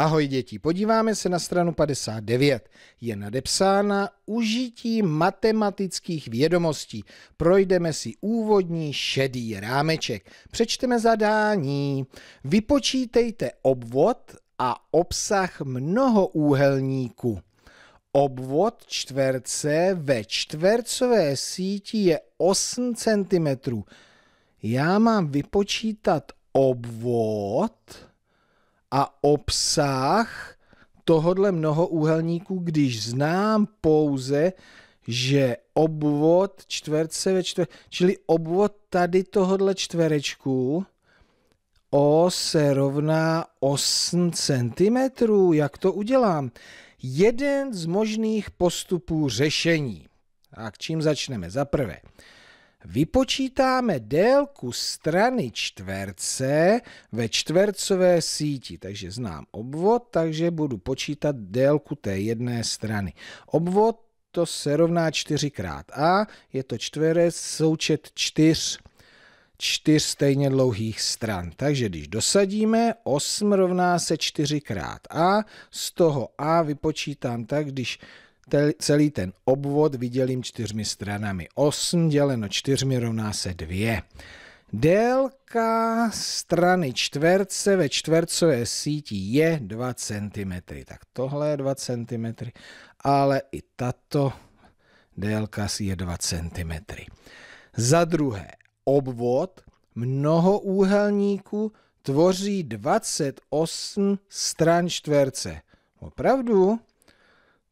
Ahoj děti, podíváme se na stranu 59. Je nadepsána užití matematických vědomostí. Projdeme si úvodní šedý rámeček. Přečteme zadání. Vypočítejte obvod a obsah mnohoúhelníku. Obvod čtverce ve čtvercové síti je 8 cm. Já mám vypočítat obvod a obsah tohodle mnohoúhelníku, když znám pouze, že obvod čtverce ve čtver... čili obvod tady tohodle čtverečku O se rovná 8 cm. Jak to udělám? Jeden z možných postupů řešení. A k čím začneme? Za prvé, vypočítáme délku strany čtverce ve čtvercové síti. Takže znám obvod, takže budu počítat délku té jedné strany. Obvod to se rovná 4 krát a je to čtverec součet 4 čtyř stejně dlouhých stran. Takže když dosadíme, 8 rovná se 4 krát a, z toho a vypočítám tak, když celý ten obvod vydělím čtyřmi stranami. 8 děleno čtyřmi rovná se 2. Délka strany čtverce ve čtvercové síti je 2 cm. Tak tohle je 2 cm, ale i tato délka je 2 cm. Za druhé, obvod mnoho úhelníků tvoří 28 stran čtverce. Opravdu?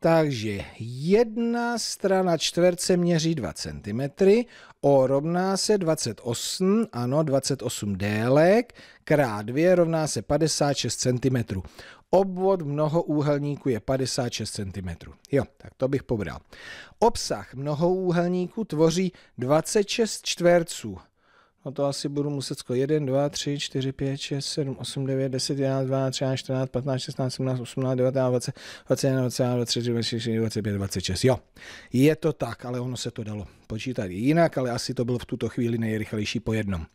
Takže jedna strana čtverce měří 2 cm, O rovná se 28, ano, 28 délek, krát 2 rovná se 56 cm. Obvod mnohoúhelníku je 56 cm. Jo, tak to bych pobral. Obsah mnohoúhelníku tvoří 26 čtverců No to asi budu muset skoro 1, 2, 3, 4, 5, 6, 7, 8, 9, 10, 11, 12, 13, 14, 15, 16, 17, 18, 19, 20, 21, 22, 23, 24, 25, 26. Jo, je to tak, ale ono se to dalo počítat jinak, ale asi to byl v tuto chvíli nejrychlejší po jednom.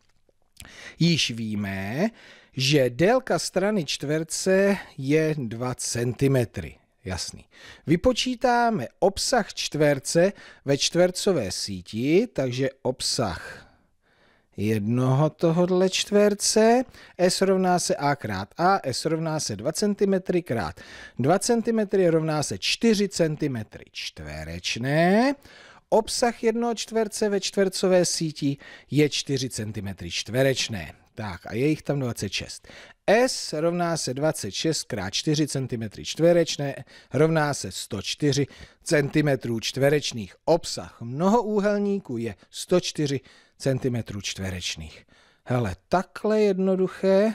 Již víme, že délka strany čtverce je 2 cm. Jasný. Vypočítáme obsah čtverce ve čtvercové síti, takže obsah jednoho tohohle čtverce, S rovná se A krát A, S rovná se 2 cm krát 2 cm rovná se 4 cm čtverečné, obsah jednoho čtverce ve čtvercové síti je 4 cm čtverečné. Tak a je jich tam 26. S rovná se 26 krát 4 cm čtverečné rovná se 104 cm čtverečných. Obsah mnohoúhelníku je 104 cm cm čtverečných. Hele, takhle jednoduché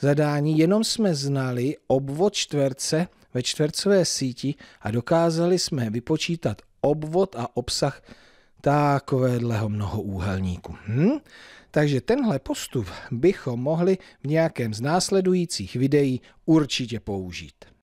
zadání, jenom jsme znali obvod čtverce ve čtvercové síti a dokázali jsme vypočítat obvod a obsah takovéhleho mnohoúhelníku. Hm? Takže tenhle postup bychom mohli v nějakém z následujících videí určitě použít.